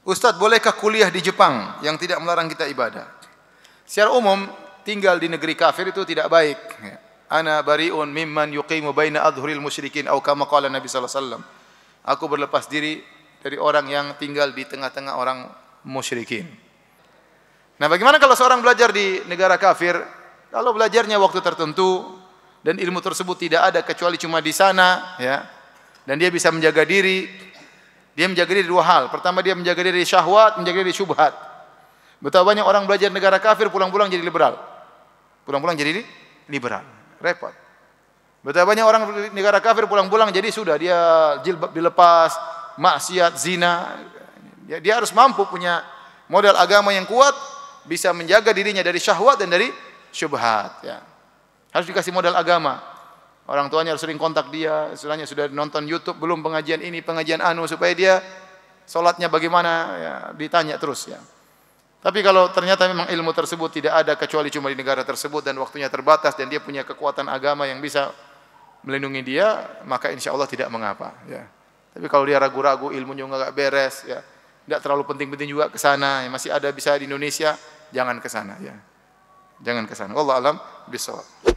Ustaz, bolehkah kuliah di Jepang yang tidak melarang kita ibadah? Secara umum, tinggal di negeri kafir itu tidak baik. Ana bariun mimman yuqimu baina adhuril musyrikin au kama qala Nabi sallallahu alaihi wasallam. Aku berlepas diri dari orang yang tinggal di tengah-tengah orang musyrikin. Nah, bagaimana kalau seorang belajar di negara kafir? Kalau belajarnya waktu tertentu dan ilmu tersebut tidak ada kecuali cuma di sana, ya. Dan dia bisa menjaga diri, dia menjaga diri dua hal. Pertama dia menjaga diri syahwat, menjaga diri syubhat. Betapa banyak orang belajar negara kafir pulang-pulang jadi liberal. Pulang-pulang jadi liberal. Repot. Betapa banyak orang negara kafir pulang-pulang jadi sudah dia jilbab dilepas, maksiat, zina. Dia, harus mampu punya modal agama yang kuat bisa menjaga dirinya dari syahwat dan dari syubhat ya. Harus dikasih modal agama. Orang tuanya harus sering kontak dia, istilahnya sudah nonton YouTube belum pengajian ini, pengajian anu supaya dia sholatnya bagaimana ya, ditanya terus ya. Tapi kalau ternyata memang ilmu tersebut tidak ada kecuali cuma di negara tersebut dan waktunya terbatas dan dia punya kekuatan agama yang bisa melindungi dia, maka insya Allah tidak mengapa. Ya. Tapi kalau dia ragu-ragu ilmunya nggak beres, ya, tidak terlalu penting-penting juga ke sana, ya, masih ada bisa di Indonesia, jangan ke sana. Ya. Jangan ke sana. Allah alam bisawab.